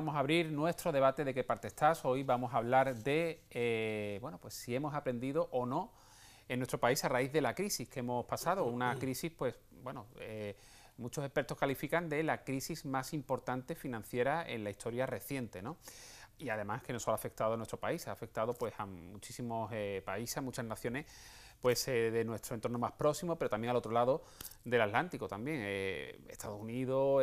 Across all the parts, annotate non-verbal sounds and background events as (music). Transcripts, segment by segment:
vamos a abrir nuestro debate de qué parte estás. Hoy vamos a hablar de, eh, bueno, pues si hemos aprendido o no en nuestro país a raíz de la crisis que hemos pasado. Una crisis, pues, bueno, eh, muchos expertos califican de la crisis más importante financiera en la historia reciente, ¿no? Y además que no solo ha afectado a nuestro país, ha afectado pues a muchísimos eh, países, a muchas naciones pues de nuestro entorno más próximo, pero también al otro lado del Atlántico también, Estados Unidos,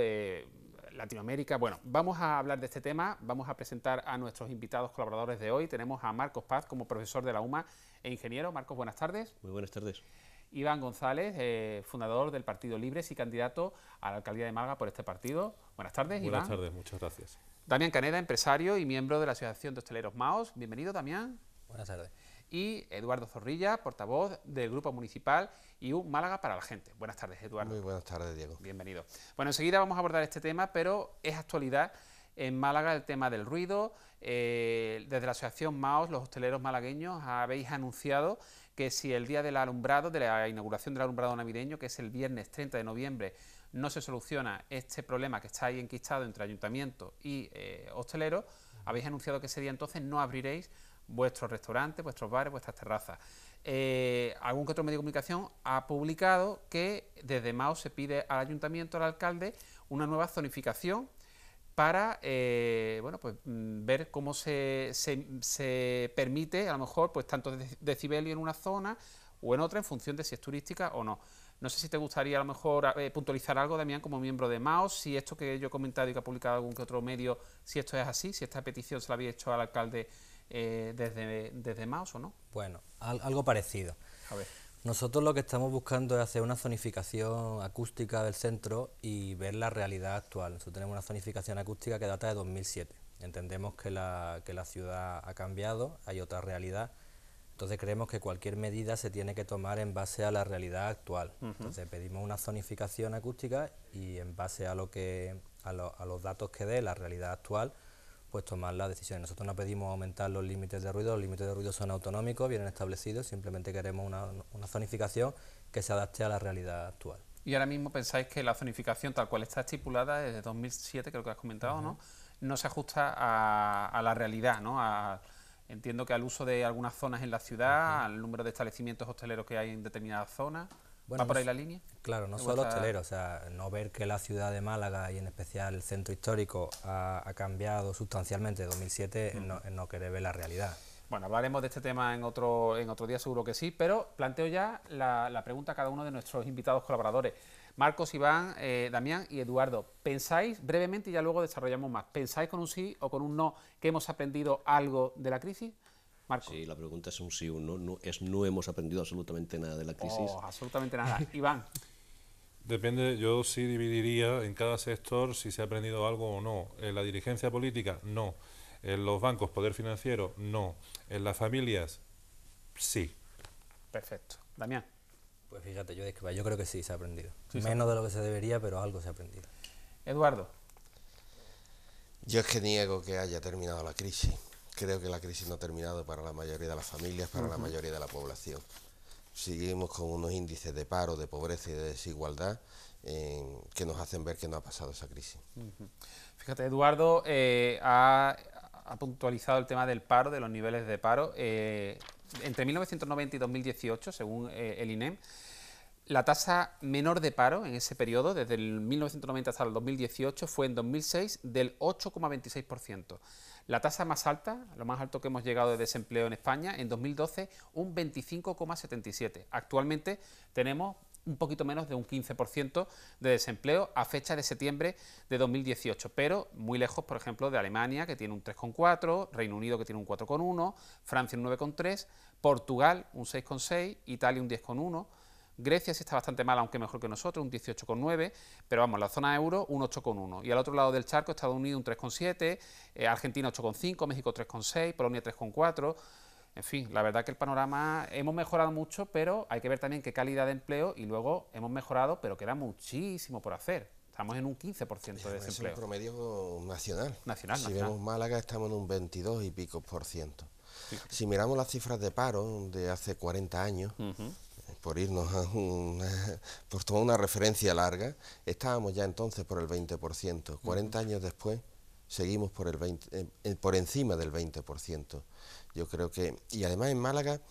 Latinoamérica. Bueno, vamos a hablar de este tema, vamos a presentar a nuestros invitados colaboradores de hoy. Tenemos a Marcos Paz como profesor de la UMA e ingeniero. Marcos, buenas tardes. Muy buenas tardes. Iván González, eh, fundador del Partido Libres y candidato a la alcaldía de Málaga por este partido. Buenas tardes, Iván. Buenas tardes, muchas gracias. Damián Caneda, empresario y miembro de la Asociación de Hosteleros Maos. Bienvenido, Damián. Buenas tardes. Y Eduardo Zorrilla, portavoz del Grupo Municipal y un Málaga para la gente. Buenas tardes, Eduardo. Muy buenas tardes, Diego. Bienvenido. Bueno, enseguida vamos a abordar este tema, pero es actualidad en Málaga el tema del ruido. Eh, desde la Asociación MAOS, los hosteleros malagueños, habéis anunciado que si el día del alumbrado, de la inauguración del alumbrado navideño, que es el viernes 30 de noviembre, no se soluciona este problema que está ahí enquistado entre ayuntamiento y eh, hosteleros, habéis anunciado que ese día entonces no abriréis vuestros restaurantes, vuestros bares, vuestras terrazas. Eh, algún que otro medio de comunicación ha publicado que desde Mao se pide al ayuntamiento, al alcalde, una nueva zonificación para eh, bueno, pues, mm, ver cómo se, permite, a lo mejor, pues tanto decibelio en una zona o en otra, en función de si es turística o no. No sé si te gustaría a lo mejor eh, puntualizar algo, Damián, como miembro de MAO, si esto que yo he comentado y que ha publicado algún que otro medio, si esto es así, si esta petición se la había hecho al alcalde eh, desde, desde Maos o no? Bueno, algo parecido. Nosotros lo que estamos buscando es hacer una zonificación acústica del centro y ver la realidad actual. Nosotros tenemos una zonificación acústica que data de 2007. Entendemos que la, que la ciudad ha cambiado, hay otra realidad. Entonces creemos que cualquier medida se tiene que tomar en base a la realidad actual. Entonces pedimos una zonificación acústica y en base a, lo que, a los datos que dé la realidad actual, pues tomar las decisiones. Nosotros no pedimos aumentar los límites de ruido, los límites de ruido son autonómicos, vienen establecidos, simplemente queremos una, zonificación que se adapte a la realidad actual. Y ahora mismo pensáis que la zonificación tal cual está estipulada desde 2007, creo que has comentado, ¿no? No se ajusta a, la realidad, ¿no? entiendo que al uso de algunas zonas en la ciudad, al número de establecimientos hosteleros que hay en determinadas zonas. ¿Va por ahí la línea? Claro, no solo hostelero, o sea, no ver que la ciudad de Málaga y en especial el centro histórico ha, cambiado sustancialmente de 2007 no, no querer ver la realidad. Bueno, hablaremos de este tema en otro, en otro día, seguro que sí, pero planteo ya la, pregunta a cada uno de nuestros invitados colaboradores. Marcos, Iván, eh, Damián y Eduardo, ¿pensáis brevemente y ya luego desarrollamos más? ¿Pensáis con un sí o con un no que hemos aprendido algo de la crisis? Sí, la pregunta es un sí o un no, no. es, no hemos aprendido absolutamente nada de la oh, crisis. absolutamente nada. (laughs) Iván. Depende, yo sí dividiría en cada sector si se ha aprendido algo o no. En la dirigencia política, no. En los bancos, poder financiero, no. En las familias, sí. Perfecto. Damián. Pues fíjate, yo, yo creo que sí se ha aprendido. Menos de lo que se debería, pero algo se ha aprendido. Eduardo. Yo es que niego que haya terminado la crisis creo que la crisis no ha terminado para la mayoría de las familias, para la mayoría de la población. Seguimos con unos índices de paro, de pobreza y de desigualdad que nos hacen ver que no ha pasado esa crisis. Fíjate, Eduardo eh, ha, puntualizado el tema del paro, de los niveles de paro. Eh, entre 1990 y 2018, según eh, el INEM, la tasa menor de paro en ese periodo, desde el 1990 hasta el 2018, fue en 2006 del 8,26%. La tasa más alta, lo más alto que hemos llegado de desempleo en España, en 2012 un 25,77. Actualmente tenemos un poquito menos de un 15% de desempleo a fecha de septiembre de 2018, pero muy lejos, por ejemplo, de Alemania, que tiene un 3,4, Reino Unido, que tiene un 4,1, Francia un 9,3, Portugal un 6,6, Italia un 10,1, Grecia sí está bastante mal, aunque mejor que nosotros, un 18,9, pero vamos, la zona euro un 8,1. Y al otro lado del charco, Estados Unidos un 3,7, eh, Argentina 8,5, México 3,6, Polonia 3,4. En fin, la verdad que el panorama hemos mejorado mucho, pero hay que ver también qué calidad de empleo y luego hemos mejorado, pero queda muchísimo por hacer. Estamos en un 15% de desempleo. Es un promedio nacional. Nacional, Si vemos Málaga estamos en un 22 y pico por ciento. Si miramos las cifras de paro de hace 40 años, por irnos a (laughs) por tomar una referencia larga, estábamos ya entonces por el 20%. 40 años después seguimos por, el 20, eh, eh, por encima del 20%. Yo creo que, y además en Málaga,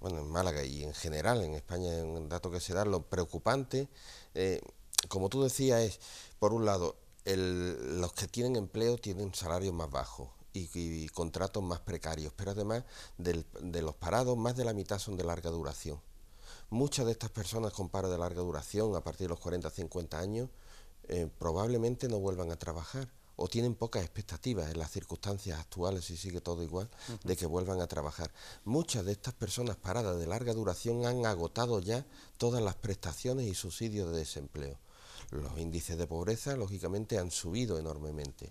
bueno, en Málaga y en general en España es un dato que se da, lo preocupante, eh, como tú decías, es, por un lado, los que tienen empleo tienen salarios más bajos, y, contratos más precarios, pero además de los parados, más de la mitad son de larga duración. Muchas de estas personas con paro de larga duración a partir de los 40 o 50 años eh, probablemente no vuelvan a trabajar o tienen pocas expectativas en las circunstancias actuales, si sigue todo igual, de que vuelvan a trabajar. Muchas de estas personas paradas de larga duración han agotado ya todas las prestaciones y subsidios de desempleo los índices de pobreza, lógicamente, han subido enormemente.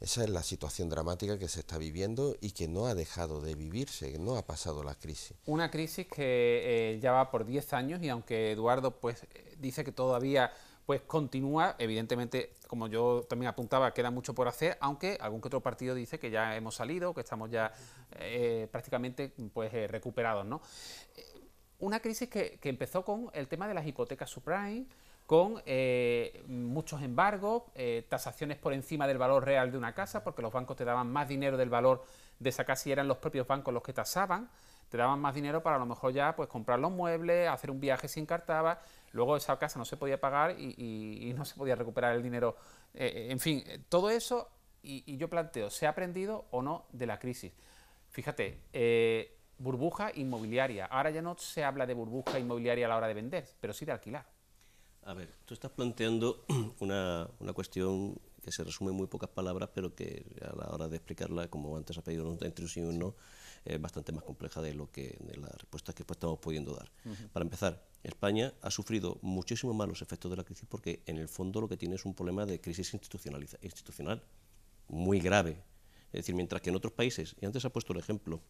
Esa es la situación dramática que se está viviendo y que no ha dejado de vivirse, que no ha pasado la crisis. Una crisis que eh, ya va por 10 años y aunque Eduardo pues dice que todavía pues continúa, evidentemente, como yo también apuntaba, queda mucho por hacer, aunque algún que otro partido dice que ya hemos salido, que estamos ya eh, prácticamente pues eh, recuperados, ¿no? Una crisis que, que empezó con el tema de las hipotecas subprime, con eh, muchos embargos, eh, tasaciones por encima del valor real de una casa, porque los bancos te daban más dinero del valor de esa casa y eran los propios bancos los que tasaban, te daban más dinero para a lo mejor ya pues comprar los muebles, hacer un viaje sin cartaba, luego esa casa no se podía pagar y, no se podía recuperar el dinero. Eh, en fin, todo eso, y, y, yo planteo, ¿se ha aprendido o no de la crisis? Fíjate, burbuja inmobiliaria. Ahora ya no se habla de burbuja inmobiliaria a la hora de vender, pero sí de alquilar. A ver, tú estás planteando (clears throat) una, cuestión que se resume en muy pocas palabras, pero que a la hora de explicarla, como antes ha pedido entre un sí. no, es bastante más compleja de lo que las respuestas que pues, estamos pudiendo dar. Para empezar, España ha sufrido muchísimo más los efectos de la crisis porque en el fondo lo que tiene es un problema de crisis institucional muy grave. Es decir, mientras que en otros países, y antes ha puesto el ejemplo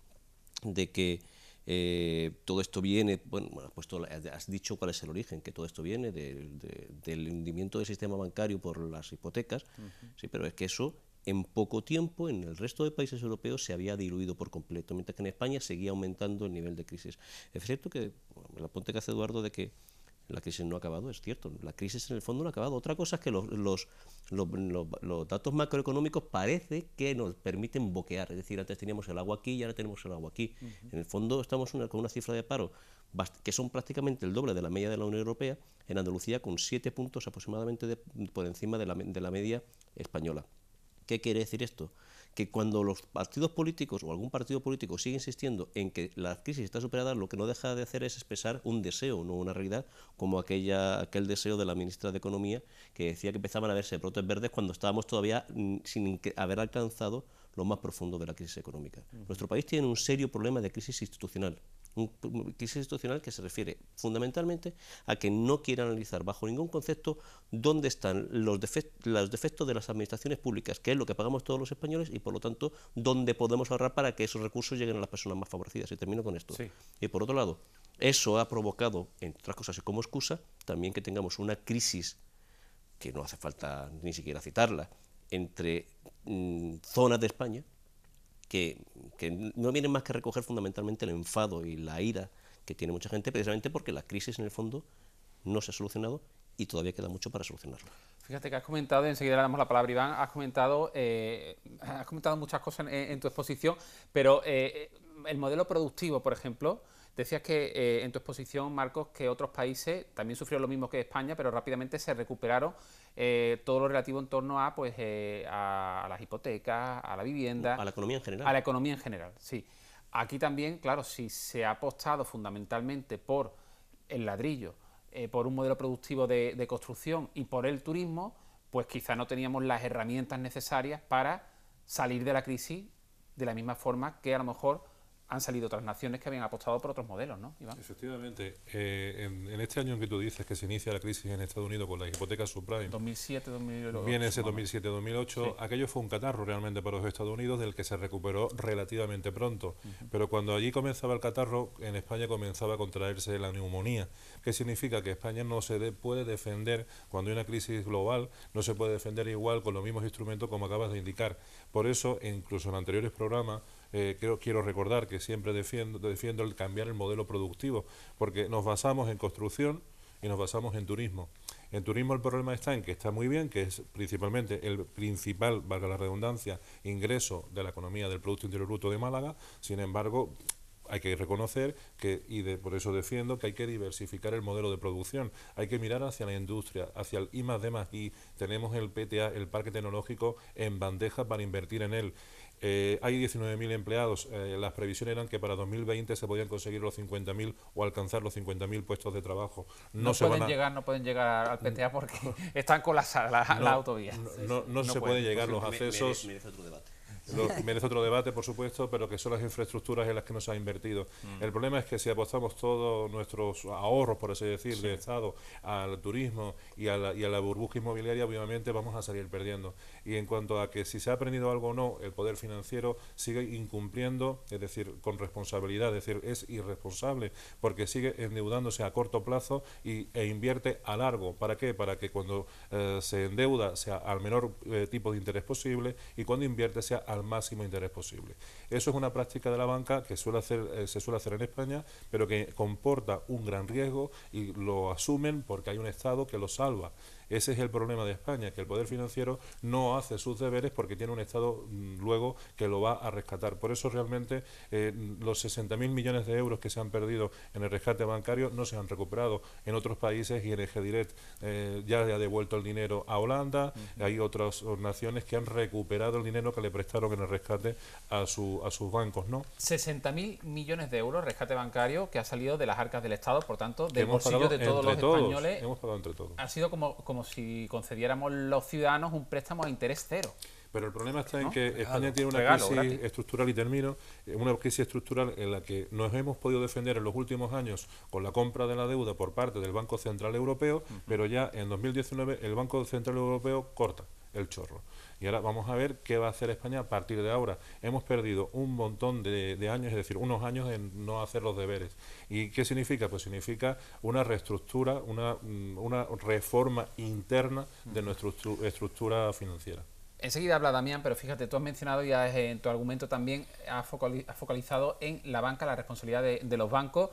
de que eh, todo esto viene, bueno, pues has dicho cuál es el origen, que todo esto viene del hundimiento del sistema bancario por las hipotecas, sí, pero es que eso en poco tiempo en el resto de países europeos se había diluido por completo, mientras que en España seguía aumentando el nivel de crisis. Es cierto que, la que hace Eduardo de que la crisis no ha acabado, es cierto. La crisis en el fondo no ha acabado. Otra cosa es que los, los, datos macroeconómicos parece que nos permiten boquear. Es decir, antes teníamos el agua aquí y ahora tenemos el agua aquí. En el fondo estamos con una cifra de paro que son prácticamente el doble de la media de la Unión Europea. En Andalucía con siete puntos aproximadamente por encima de la, de la media española. ¿Qué quiere decir esto? que cuando los partidos políticos o algún partido político sigue insistiendo en que la crisis está superada, lo que no deja de hacer es expresar un deseo, no una realidad, como aquella, aquel deseo de la ministra de Economía que decía que empezaban a verse brotes verdes cuando estábamos todavía mm, sin haber alcanzado lo más profundo de la crisis económica. Nuestro país tiene un serio problema de crisis institucional crisis institucional que se refiere fundamentalmente a que no quiere analizar bajo ningún concepto dónde están los, los, defectos de las administraciones públicas, que es lo que pagamos todos los españoles y por lo tanto dónde podemos ahorrar para que esos recursos lleguen a las personas más favorecidas. Y termino con esto. Y por otro lado, eso ha provocado, entre otras cosas y como excusa, también que tengamos una crisis, que no hace falta ni siquiera citarla, entre mm, zonas de España, que, no vienen más que recoger fundamentalmente el enfado y la ira que tiene mucha gente, precisamente porque la crisis en el fondo no se ha solucionado y todavía queda mucho para solucionarlo. Fíjate que has comentado, enseguida le damos la palabra Iván, has comentado, eh, has comentado muchas cosas en, tu exposición, pero eh, el modelo productivo, por ejemplo, Decías que eh, en tu exposición, Marcos, que otros países también sufrieron lo mismo que España, pero rápidamente se recuperaron eh, todo lo relativo en torno a, pues, eh, a, las hipotecas, a la vivienda. A la economía en general. A la economía en general, sí. Aquí también, claro, si se ha apostado fundamentalmente por el ladrillo, por un modelo productivo de construcción y por el turismo, pues quizá no teníamos las herramientas necesarias para salir de la crisis de la misma forma que a lo mejor han salido otras naciones que habían apostado por otros modelos, ¿no, Iván? Efectivamente. Eh, en, este año en que tú dices que se inicia la crisis en Estados Unidos con la hipoteca subprime... 2007-2008. Viene ese 2007-2008. Aquello fue un catarro realmente para los Estados Unidos del que se recuperó relativamente pronto. Pero cuando allí comenzaba el catarro, en España comenzaba a contraerse la neumonía. ¿Qué significa? Que España no se puede defender cuando hay una crisis global, no se puede defender igual con los mismos instrumentos como acabas de indicar. Por eso, incluso en anteriores programas, eh, quiero recordar que siempre defiendo, el cambiar el modelo productivo, porque nos basamos en construcción y nos basamos en turismo. En turismo el problema está en que está muy bien, que es principalmente el principal, valga la redundancia, ingreso de la economía del Producto Interior Bruto de Málaga, sin embargo, hay que reconocer que, y de, por eso defiendo, que hay que diversificar el modelo de producción, hay que mirar hacia la industria, hacia el I más D más I, tenemos el PTA, el parque tecnológico en bandeja para invertir en él. Eh, hay 19.000 empleados. Eh, las previsiones eran que para 2020 se podían conseguir los 50.000 o alcanzar los 50.000 puestos de trabajo. No, se pueden llegar, no pueden llegar al PTA porque (laughs) están con las la, autovías. No, no, se pueden, llegar pues los accesos. Lo, (laughs) otro debate, por supuesto, pero que son las infraestructuras en las que nos ha invertido. Mm. El problema es que si apostamos todos nuestros ahorros, por así decir, de Estado al turismo y a, la, y a la burbuja inmobiliaria, obviamente vamos a salir perdiendo. Y en cuanto a que si se ha aprendido algo o no, el poder financiero sigue incumpliendo, es decir, con responsabilidad, es decir, es irresponsable, porque sigue endeudándose a corto plazo y, e invierte a largo. ¿Para qué? Para que cuando eh, se endeuda sea al menor eh, tipo de interés posible y cuando invierte sea a al máximo interés posible. Eso es una práctica de la banca que suele hacer, eh, se suele hacer en España, pero que comporta un gran riesgo y lo asumen porque hay un Estado que lo salva ese es el problema de España, que el poder financiero no hace sus deberes porque tiene un Estado mm, luego que lo va a rescatar. Por eso realmente eh, los los 60.000 millones de euros que se han perdido en el rescate bancario no se han recuperado en otros países y en eje eh, ya ha devuelto el dinero a Holanda, hay otras naciones que han recuperado el dinero que le prestaron en el rescate a, a sus bancos. ¿no? 60.000 millones de euros rescate bancario que ha salido de las arcas del Estado, por tanto, del bolsillo de todos los españoles. Ha sido como como si concediéramos los ciudadanos un préstamo a interés cero. Pero el problema está en que España tiene una crisis estructural, y termino, eh, una crisis estructural en la que nos hemos podido defender en los últimos años con la compra de la deuda por parte del Banco Central Europeo, pero ya en 2019 el Banco Central Europeo corta el chorro. Y ahora vamos a ver qué va a hacer España a partir de ahora. Hemos perdido un montón de, años, es decir, unos años en no hacer los deberes. ¿Y qué significa? Pues significa una reestructura, una, mm, reforma interna de nuestra estructura financiera. Enseguida habla Damián, pero fíjate, tú has mencionado ya en eh, tu argumento también, has focalizado en la banca, la responsabilidad de, los bancos,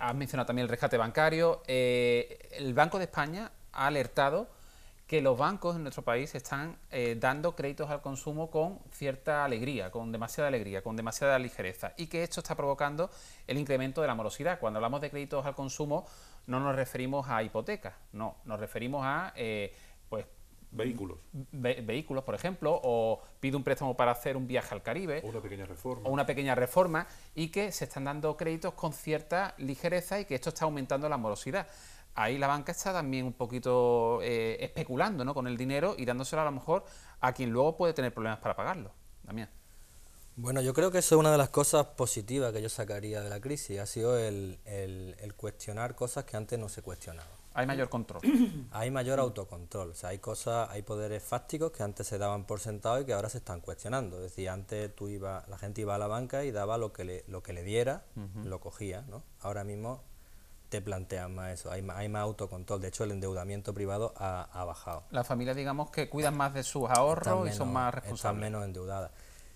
has mencionado también el rescate bancario. Eh, el Banco de España ha alertado los bancos en nuestro país están eh, dando créditos al consumo con cierta alegría, con demasiada alegría, con demasiada ligereza, y que esto está provocando el incremento de la morosidad. Cuando hablamos de créditos al consumo, no nos referimos a hipotecas, no, nos referimos a eh, pues Vehículos. vehículos, por ejemplo, o pide un préstamo para hacer un viaje al Caribe. una pequeña reforma. O una pequeña reforma, y que se están dando créditos con cierta ligereza y que esto está aumentando la morosidad ahí la banca está también un poquito eh, especulando ¿no? con el dinero y dándoselo a lo mejor a quien luego puede tener problemas para pagarlo. también. Bueno, yo creo que eso es una de las cosas positivas que yo sacaría de la crisis, ha sido el, cuestionar cosas que antes no se cuestionaban. Hay mayor control. (clears throat) hay mayor autocontrol, o sea, hay cosas, hay poderes fácticos que antes se daban por sentado y que ahora se están cuestionando. Es decir, antes tú iba, la gente iba a la banca y daba lo que le, lo que le diera, lo cogía, ¿no? Ahora mismo plantean más eso, hay más, hay más autocontrol. De hecho, el endeudamiento privado ha, bajado. Las familias, digamos, que cuidan más de sus ahorros y son más responsables. Están menos endeudadas.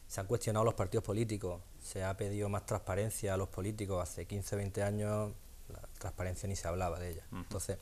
Se han cuestionado los partidos políticos, se ha pedido más transparencia a los políticos. Hace 15, 20 años la transparencia ni se hablaba de ella. Entonces,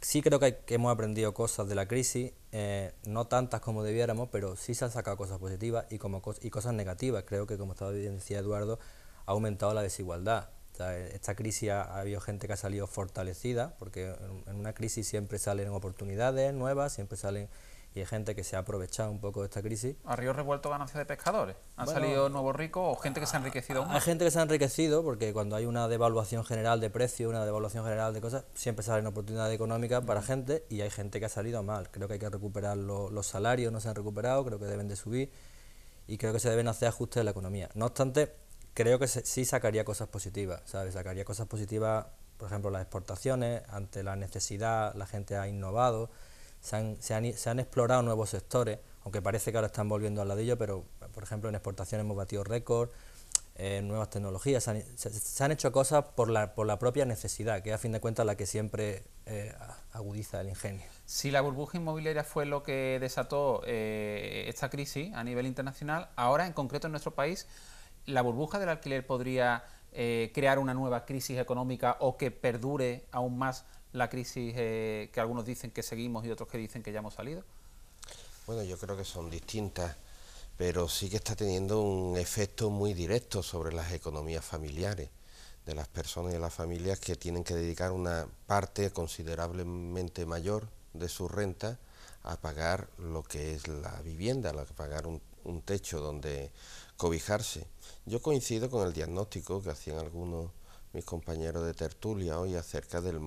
sí creo que, hemos aprendido cosas de la crisis, eh, no tantas como debiéramos, pero sí se han sacado cosas positivas y, como, y cosas negativas. Creo que, como estaba decía Eduardo, ha aumentado la desigualdad esta, crisis ha, habido gente que ha salido fortalecida, porque en, una crisis siempre salen oportunidades nuevas, siempre salen y hay gente que se ha aprovechado un poco de esta crisis. ¿Ha río revuelto ganancias de pescadores? ¿Han salido nuevos ricos o gente que se ha enriquecido? Hay gente que se ha enriquecido porque cuando hay una devaluación general de precios, una devaluación general de cosas, siempre salen oportunidades económicas para gente y hay gente que ha salido mal. Creo que hay que recuperar los salarios, no se han recuperado, creo que deben de subir y creo que se deben hacer ajustes de la economía. No obstante, creo que sí sacaría cosas positivas, ¿sabes? Sacaría cosas positivas, por ejemplo, las exportaciones, ante la necesidad, la gente ha innovado, se han, explorado nuevos sectores, aunque parece que ahora están volviendo al ladillo, pero, por ejemplo, en exportaciones hemos batido récord, ...en eh, nuevas tecnologías, se han, hecho cosas por la, por la propia necesidad, que es a fin de cuentas la que siempre eh, agudiza el ingenio. Si la burbuja inmobiliaria fue lo que desató eh, esta crisis a nivel internacional, ahora en concreto en nuestro país la burbuja del alquiler podría eh, crear una nueva crisis económica o que perdure aún más la crisis eh, que algunos dicen que seguimos y otros que dicen que ya hemos salido? Bueno, yo creo que son distintas, pero sí que está teniendo un efecto muy directo sobre las economías familiares de las personas y de las familias que tienen que dedicar una parte considerablemente mayor de su renta a pagar lo que es la vivienda, a pagar un techo donde cobijarse. Yo coincido con el diagnóstico que hacían algunos mis compañeros de tertulia hoy acerca del,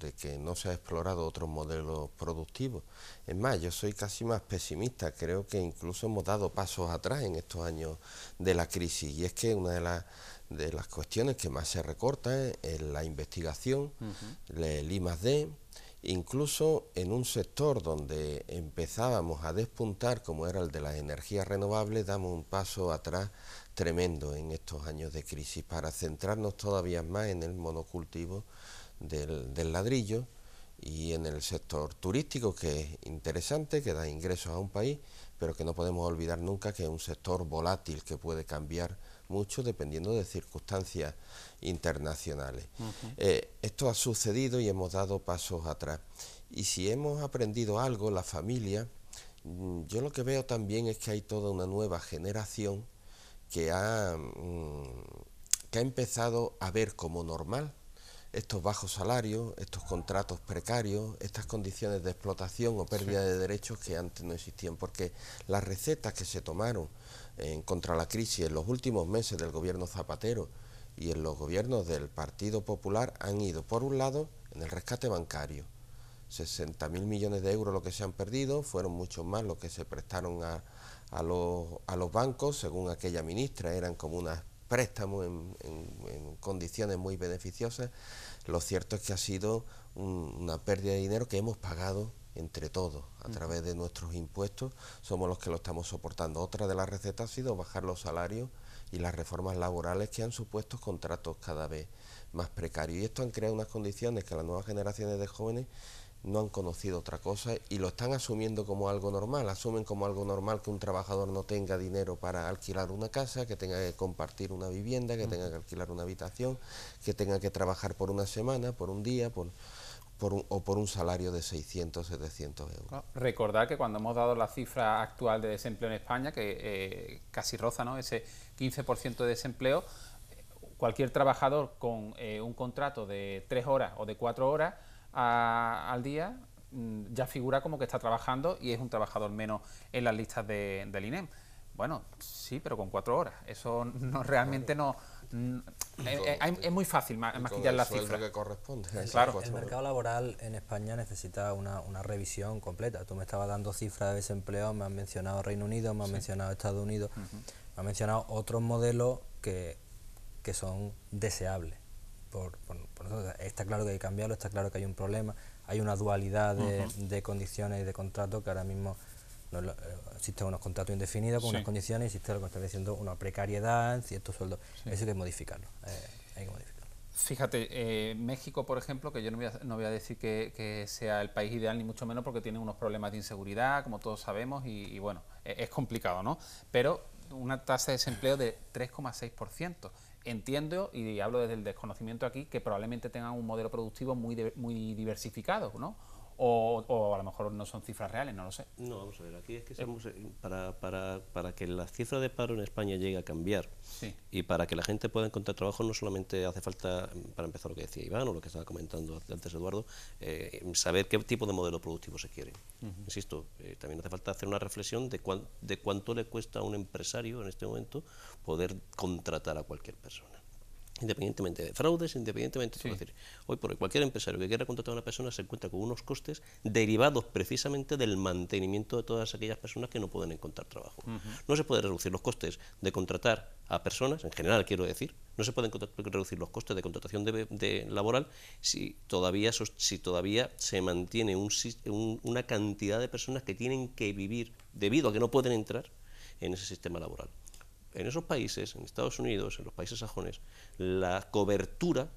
de que no se ha explorado otros modelos productivos. Es más, yo soy casi más pesimista, creo que incluso hemos dado pasos atrás en estos años de la crisis y es que una de las de las cuestiones que más se recorta es la investigación, el I+.D., Incluso en un sector donde empezábamos a despuntar, como era el de las energías renovables, damos un paso atrás tremendo en estos años de crisis para centrarnos todavía más en el monocultivo del, ladrillo y en el sector turístico, que es interesante, que da ingresos a un país, pero que no podemos olvidar nunca que es un sector volátil que puede cambiar mucho dependiendo de circunstancias internacionales. Eh, esto ha sucedido y hemos dado pasos atrás. Y si hemos aprendido algo, la familia, mm, yo lo que veo también es que hay toda una nueva generación que ha, mm, que ha empezado a ver como normal estos bajos salarios, estos contratos precarios, estas condiciones de explotación o pérdida de derechos que antes no existían, porque las recetas que se tomaron en contra la crisis en los últimos meses del gobierno Zapatero y en los gobiernos del Partido Popular han ido, por un lado, en el rescate bancario. 60.000 millones de euros lo que se han perdido, fueron muchos más lo que se prestaron a, los, a los bancos, según aquella ministra, eran como unas préstamos en, condiciones muy beneficiosas. Lo cierto es que ha sido una pérdida de dinero que hemos pagado entre todos, a través de nuestros impuestos, somos los que lo estamos soportando. Otra de las recetas ha sido bajar los salarios y las reformas laborales que han supuesto contratos cada vez más precarios. Y esto han creado unas condiciones que las nuevas generaciones de jóvenes no han conocido otra cosa y lo están asumiendo como algo normal. Asumen como algo normal que un trabajador no tenga dinero para alquilar una casa, que tenga que compartir una vivienda, que tenga que alquilar una habitación, que tenga que trabajar por una semana, por un día, por por o por un salario de 600, 700 euros. recordar que cuando hemos dado la cifra actual de desempleo en España, que eh, casi roza ¿no? ese 15% de desempleo, cualquier trabajador con eh, un contrato de tres horas o de cuatro horas al día mm, ya figura como que está trabajando y es un trabajador menos en las listas del INEM. Bueno, sí, pero con cuatro horas. Eso no, (laughs) realmente no Mm, eh, eh, es, muy fácil maquillar la cifra. que corresponde. El mercado laboral en España necesita una, revisión completa. Tú me estabas dando cifras de desempleo, me han mencionado Reino Unido, me han mencionado Estados Unidos, me han mencionado otros modelos que, son deseables. Por, está claro que hay que cambiarlo, está claro que hay un problema, hay una dualidad de, de condiciones y de contratos que ahora mismo eh, existen unos contratos indefinidos con unas condiciones, existe lo que está diciendo una precariedad ciertos sueldos. Eso hay que modificarlo. Eh, hay que modificarlo. Fíjate, eh, México, por ejemplo, que yo no voy a, decir que, sea el país ideal, ni mucho menos porque tiene unos problemas de inseguridad, como todos sabemos, y, bueno, e, es, complicado, ¿no? Pero una tasa de desempleo de 3,6% entiendo, y hablo desde el desconocimiento aquí, que probablemente tengan un modelo productivo muy, muy diversificado, ¿no? o, a lo mejor no son cifras reales, no lo sé. No, vamos a ver, aquí es que eh, para, para, para, que la cifra de paro en España llegue a cambiar y para que la gente pueda encontrar trabajo no solamente hace falta, para empezar lo que decía Iván o lo que estaba comentando antes Eduardo, eh, saber qué tipo de modelo productivo se quiere. Insisto, eh, también hace falta hacer una reflexión de, de cuánto le cuesta a un empresario en este momento poder contratar a cualquier persona independientemente de fraudes, independientemente de decir, hoy por hoy cualquier empresario que quiera contratar a una persona se encuentra con unos costes derivados precisamente del mantenimiento de todas aquellas personas que no pueden encontrar trabajo. No se puede reducir los costes de contratar a personas, en general quiero decir, no se pueden reducir los costes de contratación de, laboral si todavía, si todavía se mantiene un, una cantidad de personas que tienen que vivir debido a que no pueden entrar en ese sistema laboral en esos países, en Estados Unidos, en los países sajones, la cobertura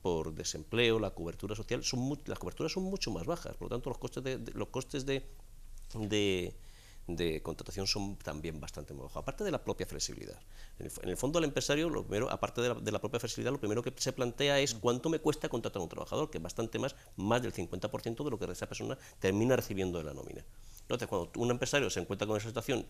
por desempleo, la cobertura social, las coberturas son mucho más bajas, por lo tanto los costes de, los costes de, contratación son también bastante más bajos, aparte de la propia flexibilidad. En el, fondo al empresario, lo primero, aparte de la, propia flexibilidad, lo primero que se plantea es cuánto me cuesta contratar a un trabajador, que es bastante más, más del 50% de lo que esa persona termina recibiendo de la nómina. Entonces, cuando un empresario se encuentra con esa situación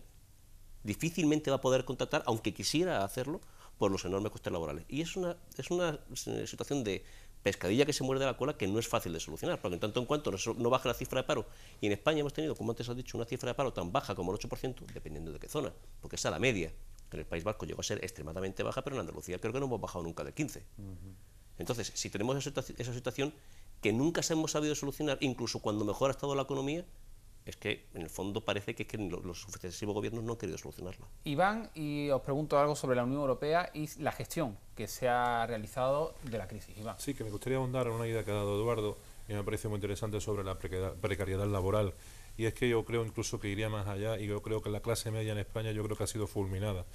difícilmente va a poder contratar, aunque quisiera hacerlo, por los enormes costes laborales. Y es una, es una eh, situación de pescadilla que se muerde la cola que no es fácil de solucionar, porque en tanto en cuanto no baja la cifra de paro, y en España hemos tenido, como antes has dicho, una cifra de paro tan baja como el 8%, dependiendo de qué zona, porque es a la media. En el País Vasco llegó a ser extremadamente baja, pero en Andalucía creo que no hemos bajado nunca del 15%. Entonces, si tenemos esa, esa situación que nunca se hemos sabido solucionar, incluso cuando mejor ha estado la economía, es que en el fondo parece que, los sucesivos gobiernos no han querido solucionarlo. Iván, y os pregunto algo sobre la Unión Europea y la gestión que se ha realizado de la crisis. Iván. Sí, que me gustaría ahondar en una idea que ha dado Eduardo y me parece muy interesante sobre la precariedad laboral. Y es que yo creo incluso que iría más allá y yo creo que la clase media en España yo creo que ha sido fulminada.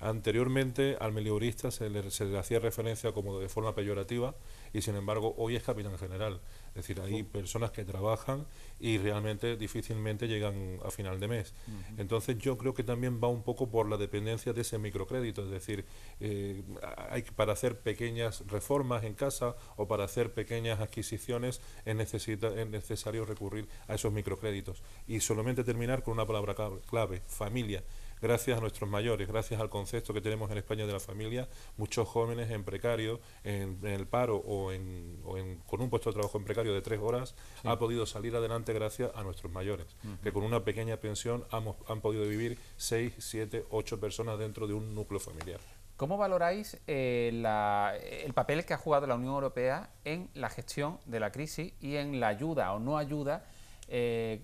Anteriormente al meliorista se le, se le hacía referencia como de forma peyorativa y sin embargo hoy es capitán general. Es decir, hay personas que trabajan y realmente difícilmente llegan a final de mes. Entonces yo creo que también va un poco por la dependencia de ese microcrédito, es decir, eh, hay para hacer pequeñas reformas en casa o para hacer pequeñas adquisiciones es, es necesario recurrir a esos microcréditos. Y solamente terminar con una palabra clave, familia gracias a nuestros mayores, gracias al concepto que tenemos en España de la familia, muchos jóvenes en precario, en, el paro o, en, con un puesto de trabajo en precario de tres horas, ha podido salir adelante gracias a nuestros mayores, que con una pequeña pensión han, podido vivir seis, siete, ocho personas dentro de un núcleo familiar. ¿Cómo valoráis eh, el papel que ha jugado la Unión Europea en la gestión de la crisis y en la ayuda o no ayuda eh,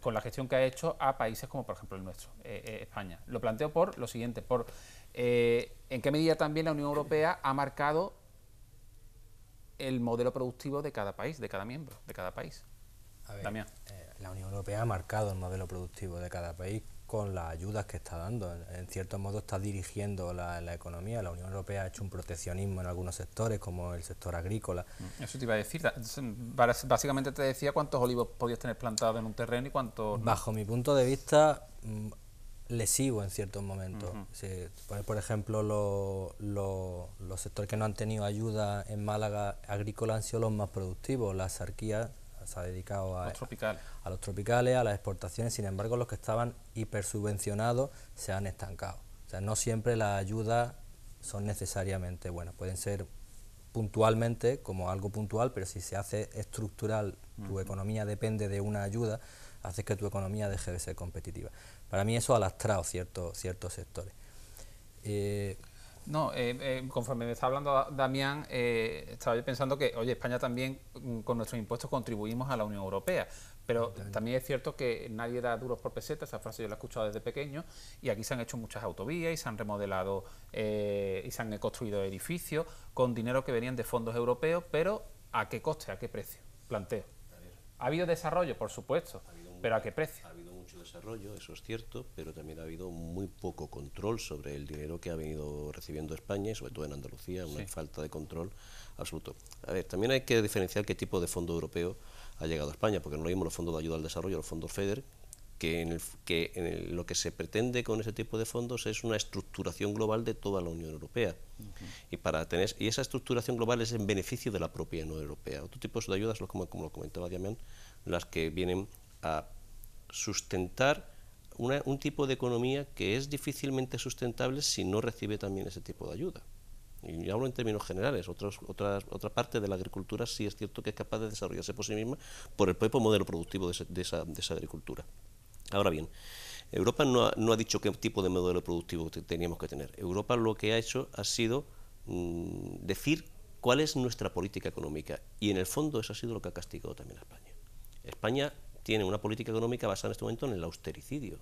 con la gestión que ha hecho a países como por ejemplo el nuestro, eh, eh, España. Lo planteo por lo siguiente, por eh, en qué medida también la Unión Europea ha marcado el modelo productivo de cada país, de cada miembro, de cada país. A ver, la Unión Europea ha marcado el modelo productivo de cada país con las ayudas que está dando. En cierto modo está dirigiendo la, economía. La Unión Europea ha hecho un proteccionismo en algunos sectores, como el sector agrícola. Mm, eso te iba a decir. Básicamente te decía cuántos olivos podías tener plantados en un terreno y cuántos... Bajo mi punto de vista, mm, lesivo en ciertos momentos. Pues, por ejemplo, los sectores que no han tenido ayuda en Málaga agrícola han sido los más productivos. las arquías se ha dedicado a los, tropicales. a los tropicales, las exportaciones, sin embargo los que estaban hipersubvencionados se han estancado. O sea, no siempre las ayudas son necesariamente buenas, pueden ser puntualmente como algo puntual, pero si se hace estructural, tu economía depende de una ayuda, haces que tu economía deje de ser competitiva. Para mí eso ha lastrado ciertos, ciertos sectores. Eh, no, eh, eh, conforme me está hablando Damián, eh, estaba yo pensando que, oye, España también mm, con nuestros impuestos contribuimos a la Unión Europea, pero también es cierto que nadie da duros por pesetas, esa frase yo la he escuchado desde pequeño, y aquí se han hecho muchas autovías y se han remodelado y se han construido edificios con dinero que venían de fondos europeos, pero ¿a qué coste, a qué precio? Planteo. ¿Ha habido desarrollo, por supuesto, pero ¿a qué precio? desarrollo, eso es cierto, pero también ha habido muy poco control sobre el dinero que ha venido recibiendo España sobre todo en Andalucía, una falta de control absoluto. A ver, también hay que diferenciar qué tipo de fondo europeo ha llegado a España, porque no lo mismo los fondos de ayuda al desarrollo, los fondos FEDER, que, en, el, que lo que se pretende con ese tipo de fondos es una estructuración global de toda la Unión Europea. y, para tener, y esa estructuración global es en beneficio de la propia Unión Europea. Otro tipo de ayudas, como, como lo comentaba Diamant, las que vienen a sustentar un tipo de economía que es difícilmente sustentable si no recibe también ese tipo de ayuda. Y hablo en términos generales, otras, otra parte de la agricultura sí es cierto que es capaz de desarrollarse por sí misma por el propio modelo productivo de, esa, agricultura. Ahora bien, Europa no ha, dicho qué tipo de modelo productivo teníamos que tener. Europa lo que ha hecho ha sido mm, decir cuál es nuestra política económica. Y en el fondo eso ha sido lo que ha castigado también a España. España tiene una política económica basada en este momento en el austericidio,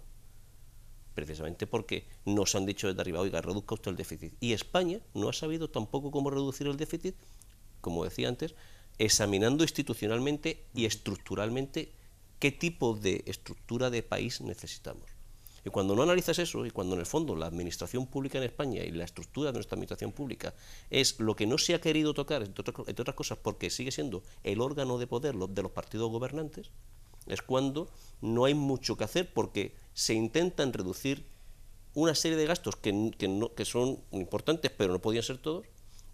precisamente porque nos han dicho desde arriba, oiga, reduzca usted el déficit. Y España no ha sabido tampoco cómo reducir el déficit, como decía antes, examinando institucionalmente y estructuralmente qué tipo de estructura de país necesitamos. Y cuando no analizas eso, y cuando en el fondo la administración pública en España y la estructura de nuestra administración pública es lo que no se ha querido tocar, entre otras cosas porque sigue siendo el órgano de poder de los partidos gobernantes, es cuando no hay mucho que hacer porque se intentan reducir una serie de gastos que, que, son importantes, pero no podían ser todos,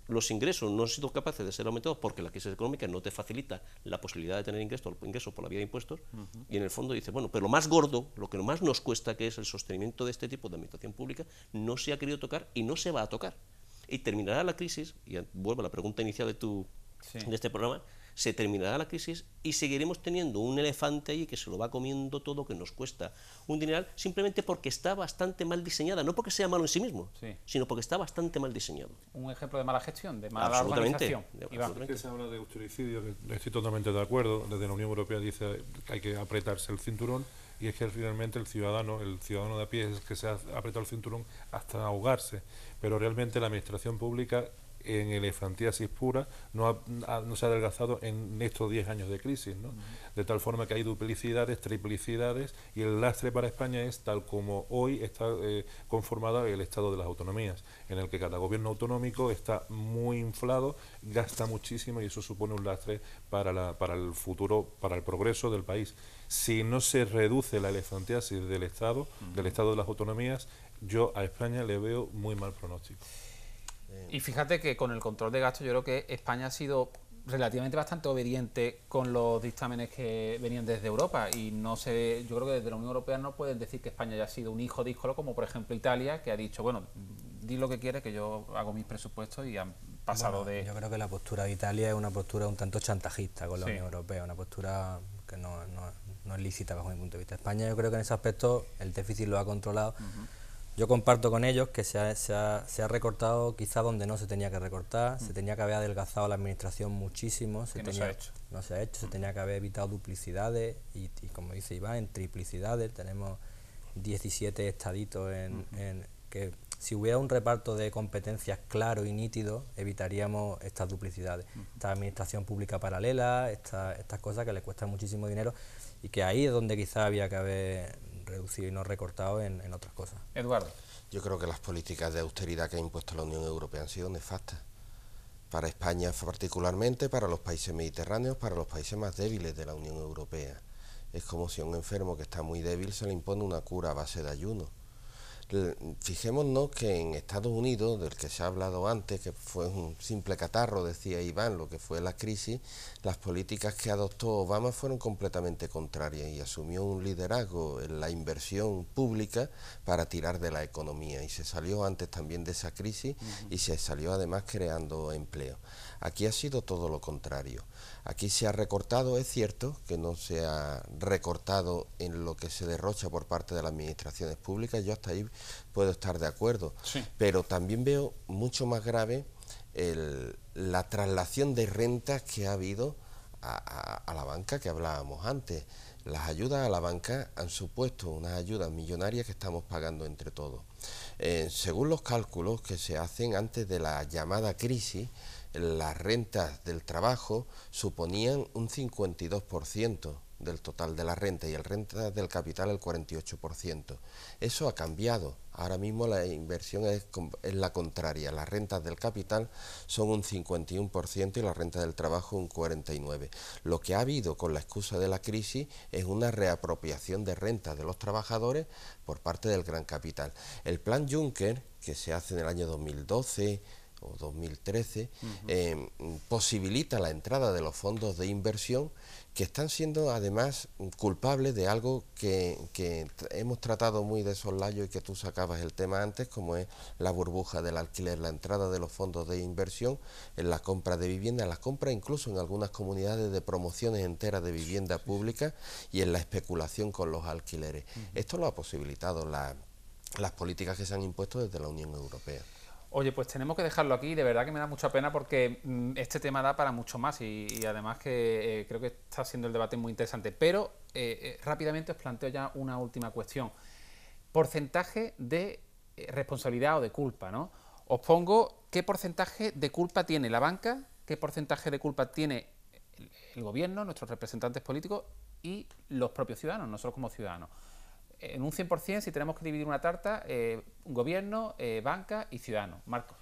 los ingresos no han sido capaces de ser aumentados porque la crisis económica no te facilita la posibilidad de tener ingresos, ingresos por la vía de impuestos, y en el fondo dice, bueno, pero lo más gordo, lo que más nos cuesta, que es el sostenimiento de este tipo de administración pública, no se ha querido tocar y no se va a tocar. Y terminará la crisis, y vuelvo a la pregunta inicial de, tu, de este programa, se terminará la crisis y seguiremos teniendo un elefante ahí que se lo va comiendo todo, que nos cuesta un dineral, simplemente porque está bastante mal diseñada, no porque sea malo en sí mismo, sino porque está bastante mal diseñado. Un ejemplo de mala gestión, de mala absolutamente, organización. que Se habla de austericidio, estoy totalmente de acuerdo, desde la Unión Europea dice que hay que apretarse el cinturón, y es que finalmente el ciudadano, el ciudadano de a pie es que se ha apretado el cinturón hasta ahogarse, pero realmente la administración pública en elefantiasis pura no, no se ha adelgazado en estos 10 años de crisis. ¿no? De tal forma que hay duplicidades, triplicidades y el lastre para España es tal como hoy está eh, conformada el Estado de las Autonomías, en el que cada gobierno autonómico está muy inflado, gasta muchísimo y eso supone un lastre para, la, para el futuro, para el progreso del país. Si no se reduce la elefantiasis del Estado, del Estado de las Autonomías, yo a España le veo muy mal pronóstico. Y fíjate que con el control de gastos yo creo que España ha sido relativamente bastante obediente con los dictámenes que venían desde Europa y no sé, yo creo que desde la Unión Europea no pueden decir que España haya sido un hijo díscolo como por ejemplo Italia que ha dicho, bueno, di lo que quieres que yo hago mis presupuestos y han pasado de... Yo creo que la postura de Italia es una postura un tanto chantajista con la Unión Europea, una postura que no, es lícita bajo mi punto de vista. España yo creo que en ese aspecto el déficit lo ha controlado. Yo comparto con ellos que se ha, se se ha recortado quizá donde no se tenía que recortar, se mm. tenía que haber adelgazado la administración muchísimo, se tenía, no se ha hecho, no se, ha hecho, se tenía que haber evitado duplicidades y, como dice Iván, en triplicidades tenemos 17 estaditos en, que si hubiera un reparto de competencias claro y nítido, evitaríamos estas duplicidades, esta administración pública paralela, estas cosas que le cuestan muchísimo dinero y que ahí es donde quizá había que haber reducido y no recortado en, otras cosas. Eduardo. Yo creo que las políticas de austeridad que ha impuesto la Unión Europea han sido nefastas para España particularmente, para los países mediterráneos, para los países más débiles de la Unión Europea. Es como si a un enfermo que está muy débil se le impone una cura a base de ayuno. Fijémonos que en Estados Unidos, del que se ha hablado antes, que fue un simple catarro, decía Iván, lo que fue la crisis, las políticas que adoptó Obama fueron completamente contrarias y asumió un liderazgo en la inversión pública para tirar de la economía y se salió antes también de esa crisis y se salió además creando empleo. Aquí ha sido todo lo contrario. Aquí se ha recortado, es cierto que no se ha recortado en lo que se derrocha por parte de las administraciones públicas, yo hasta ahí puedo estar de acuerdo, pero también veo mucho más grave la traslación de rentas que ha habido a, la banca que hablábamos antes. Las ayudas a la banca han supuesto unas ayudas millonarias que estamos pagando entre todos. Eh, según los cálculos que se hacen antes de la llamada crisis, las rentas del trabajo suponían un 52% del total de la renta y el renta del capital el 48%. Eso ha cambiado. Ahora mismo la inversión es, la contraria. Las rentas del capital son un 51% y la renta del trabajo un 49%. Lo que ha habido con la excusa de la crisis es una reapropiación de rentas de los trabajadores por parte del gran capital. El plan Juncker, que se hace en el año 2012, o 2013, em, posibilita la entrada de los fondos de inversión que están siendo además culpables de algo que, hemos tratado muy de soslayo y que tú sacabas el tema antes, como es la burbuja del alquiler, la entrada de los fondos de inversión en la compra de vivienda, las compras incluso en algunas comunidades de promociones enteras de vivienda pública y en la especulación con los alquileres. Esto lo ha posibilitado las políticas que se han impuesto desde la Unión Europea. Oye, pues tenemos que dejarlo aquí. De verdad que me da mucha pena porque mm, este tema da para mucho más y, además que eh, creo que está siendo el debate muy interesante. Pero eh, eh, rápidamente os planteo ya una última cuestión. Porcentaje de responsabilidad o de culpa, ¿no? Os pongo qué porcentaje de culpa tiene la banca, qué porcentaje de culpa tiene el gobierno, nuestros representantes políticos y los propios ciudadanos, nosotros como ciudadanos en un 100%, si tenemos que dividir una tarta, eh, gobierno, eh, banca y ciudadano... ...Marco.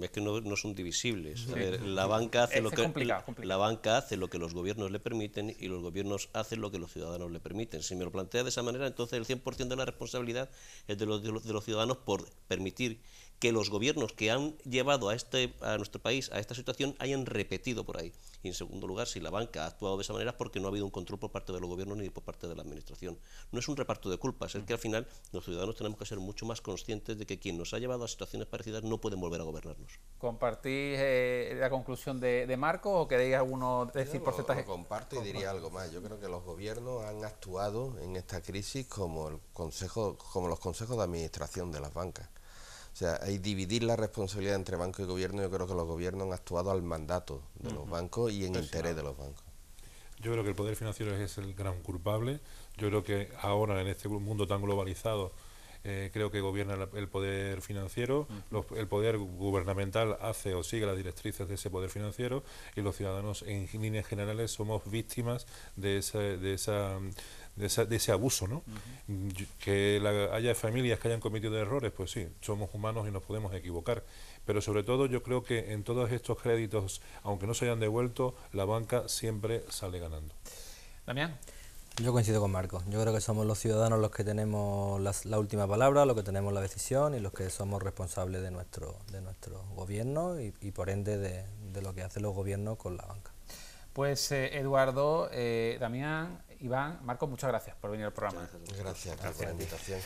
Es que no, son divisibles. la, banca hace lo que, la banca hace lo que los gobiernos le permiten y los gobiernos hacen lo que los ciudadanos le permiten. Si me lo plantea de esa manera, entonces el 100% de la responsabilidad es de los, de los ciudadanos por permitir que los gobiernos que han llevado a, este, a nuestro país a esta situación hayan repetido por ahí. Y en segundo lugar, si la banca ha actuado de esa manera es porque no ha habido un control por parte de los gobiernos ni por parte de la administración. No es un reparto de culpas, es que al final los ciudadanos tenemos que ser mucho más conscientes de que quien nos ha llevado a situaciones parecidas no pueden volver a gobernarnos. ¿Compartís eh, la conclusión de, Marco o queréis alguno decir porcentaje? Lo comparto y diría algo más. Yo creo que los gobiernos han actuado en esta crisis como, el consejo, como los consejos de administración de las bancas. O sea, hay dividir la responsabilidad entre banco y gobierno. Yo creo que los gobiernos han actuado al mandato de los bancos y en interés de los bancos. Yo creo que el poder financiero es el gran culpable. Yo creo que ahora, en este mundo tan globalizado, eh, creo que gobierna el poder financiero, el poder gubernamental hace o sigue las directrices de ese poder financiero y los ciudadanos en líneas generales somos víctimas de esa, de esa de, ese abuso, ¿no? Que haya familias que hayan cometido errores, pues sí, somos humanos y nos podemos equivocar. Pero sobre todo yo creo que en todos estos créditos, aunque no se hayan devuelto, la banca siempre sale ganando. Damián. Yo coincido con Marco. Yo creo que somos los ciudadanos los que tenemos la última palabra, los que tenemos la decisión y los que somos responsables de nuestro, de nuestro gobierno y, por ende de, lo que hacen los gobiernos con la banca. Pues eh, Eduardo, eh, Damián, Iván, Marco, muchas gracias por venir al programa. Gracias, gracias por la invitación.